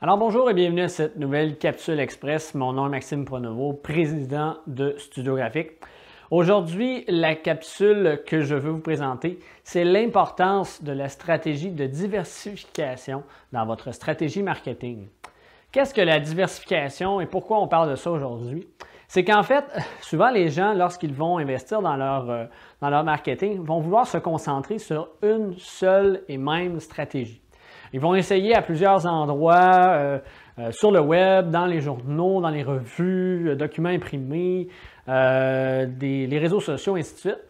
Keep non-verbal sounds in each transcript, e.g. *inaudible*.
Alors bonjour et bienvenue à cette nouvelle capsule express. Mon nom est Maxime Pronovo, président de Studio Graphique. Aujourd'hui, la capsule que je veux vous présenter, c'est l'importance de la stratégie de diversification dans votre stratégie marketing. Qu'est-ce que la diversification et pourquoi on parle de ça aujourd'hui? C'est qu'en fait, *laughs* souvent les gens, lorsqu'ils vont investir euh, dans leur marketing, vont vouloir se concentrer sur une seule et même stratégie. Ils vont essayer à plusieurs endroits, euh, euh, sur le web, dans les journaux, dans les revues, euh, documents imprimés, les réseaux sociaux, ainsi de suite.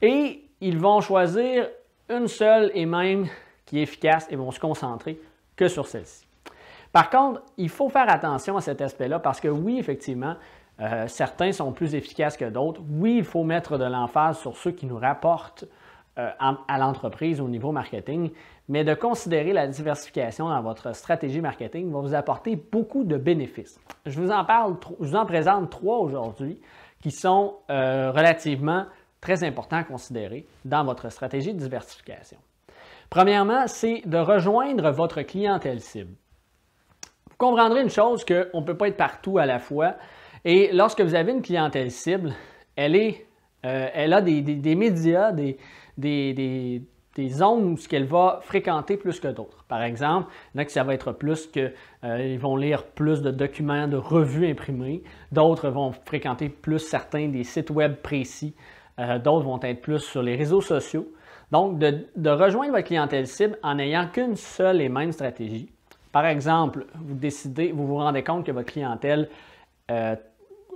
Et ils vont choisir une seule et même qui est efficace et vont se concentrer que sur celle-ci. Par contre, il faut faire attention à cet aspect-là parce que oui, effectivement, certains sont plus efficaces que d'autres. Oui, il faut mettre de l'emphase sur ceux qui nous rapportent euh, à l'entreprise au niveau marketing, mais de considérer la diversification dans votre stratégie marketing va vous apporter beaucoup de bénéfices. Je vous en parle, je vous en présente trois aujourd'hui qui sont euh, relativement très importants à considérer dans votre stratégie de diversification. Premièrement, c'est de rejoindre votre clientèle cible. Vous comprendrez une chose qu'on ne peut pas être partout à la fois. Et lorsque vous avez une clientèle cible, elle, est, euh, elle a des médias, des, des, zones où ce qu'elle va fréquenter plus que d'autres. Par exemple, il y ça va être plus que euh, ils vont lire plus de documents, de revues imprimées. D'autres vont fréquenter plus certains des sites web précis. Euh, d'autres vont être plus sur les réseaux sociaux. Donc, de, rejoindre votre clientèle cible en n'ayant qu'une seule et même stratégie. Par exemple, vous décidez, vous vous rendez compte que votre clientèle euh,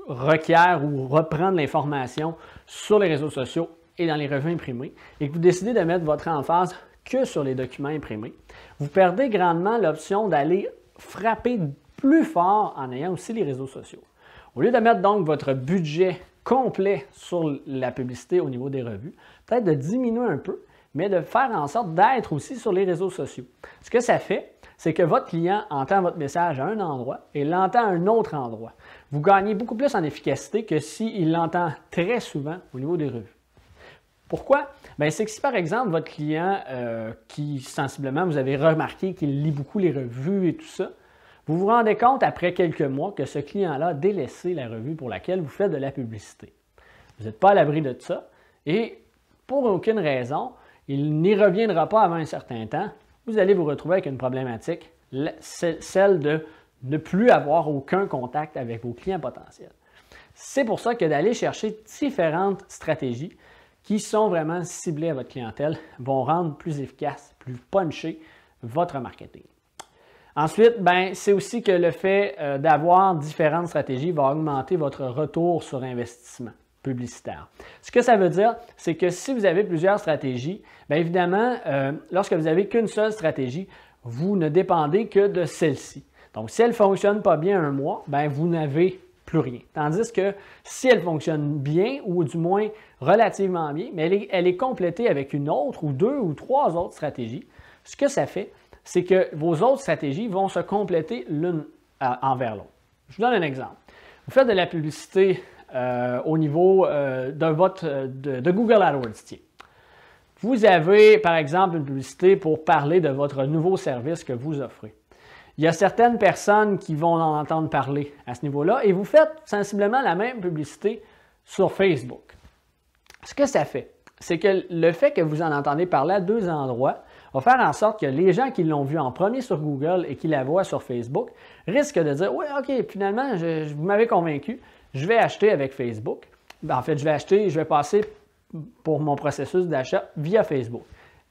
requiert ou reprend l'information sur les réseaux sociaux et dans les revues imprimées et que vous décidez de mettre votre emphase que sur les documents imprimés, vous perdez grandement l'option d'aller frapper plus fort en ayant aussi les réseaux sociaux. Au lieu de mettre donc votre budget complet sur la publicité au niveau des revues, peut-être de diminuer un peu, mais de faire en sorte d'être aussi sur les réseaux sociaux. Ce que ça fait, c'est que votre client entend votre message à un endroit et l'entend à un autre endroit. Vous gagnez beaucoup plus en efficacité que s'il l'entend très souvent au niveau des revues. Pourquoi? Ben, c'est que si par exemple votre client, euh, qui sensiblement vous avez remarqué qu'il lit beaucoup les revues et tout ça, vous vous rendez compte après quelques mois que ce client-là a délaissé la revue pour laquelle vous faites de la publicité. Vous n'êtes pas à l'abri de ça et pour aucune raison, il n'y reviendra pas avant un certain temps. Vous allez vous retrouver avec une problématique, celle de ne plus avoir aucun contact avec vos clients potentiels. C'est pour ça que d'aller chercher différentes stratégies qui sont vraiment ciblés à votre clientèle vont rendre plus efficace, plus punché votre marketing. Ensuite, ben, c'est aussi que le fait euh, d'avoir différentes stratégies va augmenter votre retour sur investissement publicitaire. Ce que ça veut dire, c'est que si vous avez plusieurs stratégies, bien évidemment, euh, lorsque vous n'avez qu'une seule stratégie, vous ne dépendez que de celle-ci. Donc, si elle ne fonctionne pas bien un mois, ben vous n'avez rien. Tandis que si elle fonctionne bien, ou du moins relativement bien, mais elle est, complétée avec une autre ou deux ou trois autres stratégies, ce que ça fait, c'est que vos autres stratégies vont se compléter l'une euh, envers l'autre. Je vous donne un exemple. Vous faites de la publicité euh, au niveau euh, d'un vote de Google AdWords. Vous avez, par exemple, une publicité pour parler de votre nouveau service que vous offrez. Il y a certaines personnes qui vont en entendre parler à ce niveau-là et vous faites sensiblement la même publicité sur Facebook. Ce que ça fait, c'est que le fait que vous en entendez parler à deux endroits va faire en sorte que les gens qui l'ont vu en premier sur Google et qui la voient sur Facebook risquent de dire Oui, OK, finalement, vous m'avez convaincu, je vais acheter avec Facebook. Ben, en fait, je vais acheter, je vais passer pour mon processus d'achat via Facebook.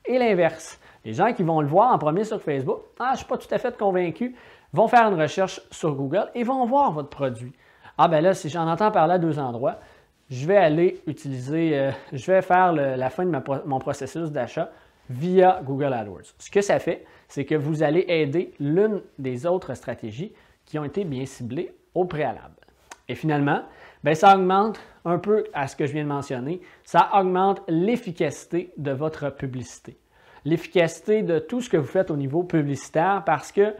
Et l'inverse. Les gens qui vont le voir en premier sur Facebook, ah, je ne suis pas tout à fait convaincu, vont faire une recherche sur Google et vont voir votre produit. Ah ben là, si j'en entends parler à deux endroits, je vais aller utiliser, euh, je vais faire la fin de mon processus d'achat via Google AdWords. Ce que ça fait, c'est que vous allez aider l'une des autres stratégies qui ont été bien ciblées au préalable. Et finalement, ben, ça augmente un peu à ce que je viens de mentionner, ça augmente l'efficacité de votre publicité l'efficacité de tout ce que vous faites au niveau publicitaire parce que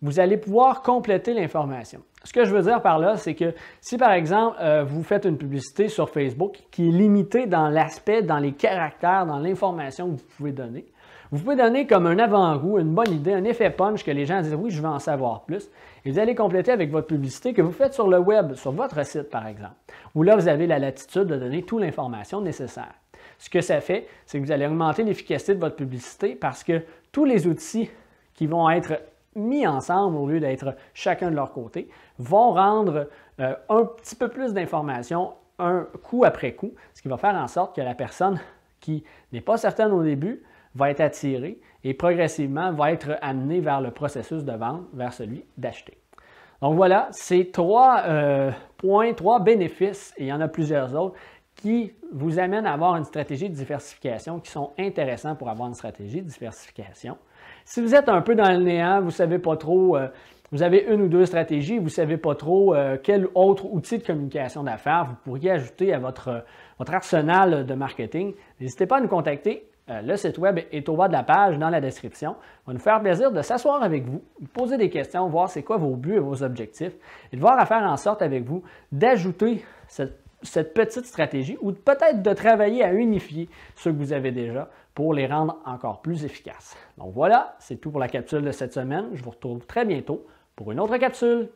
vous allez pouvoir compléter l'information. Ce que je veux dire par là, c'est que si par exemple euh, vous faites une publicité sur Facebook qui est limitée dans l'aspect, dans les caractères, dans l'information que vous pouvez donner, vous pouvez donner comme un avant-goût, une bonne idée, un effet punch que les gens disent oui, je veux en savoir plus. Et vous allez compléter avec votre publicité que vous faites sur le web, sur votre site par exemple, où là vous avez la latitude de donner toute l'information nécessaire ce que ça fait, c'est que vous allez augmenter l'efficacité de votre publicité parce que tous les outils qui vont être mis ensemble au lieu d'être chacun de leur côté vont rendre euh, un petit peu plus d'informations un coup après coup, ce qui va faire en sorte que la personne qui n'est pas certaine au début va être attirée et progressivement va être amenée vers le processus de vente, vers celui d'acheter. Donc voilà, ces trois euh, points, trois bénéfices, et il y en a plusieurs autres qui vous amène à avoir une stratégie de diversification, qui sont intéressants pour avoir une stratégie de diversification. Si vous êtes un peu dans le néant, vous savez pas trop, euh, vous avez une ou deux stratégies, vous ne savez pas trop euh, quel autre outil de communication d'affaires vous pourriez ajouter à votre, votre arsenal de marketing, n'hésitez pas à nous contacter. Euh, le site web est au bas de la page, dans la description. On va nous faire plaisir de s'asseoir avec vous, poser des questions, voir c'est quoi vos buts et vos objectifs, et de voir à faire en sorte avec vous d'ajouter cette cette petite stratégie ou peut-être de travailler à unifier ce que vous avez déjà pour les rendre encore plus efficaces. Donc voilà, c'est tout pour la capsule de cette semaine. Je vous retrouve très bientôt pour une autre capsule.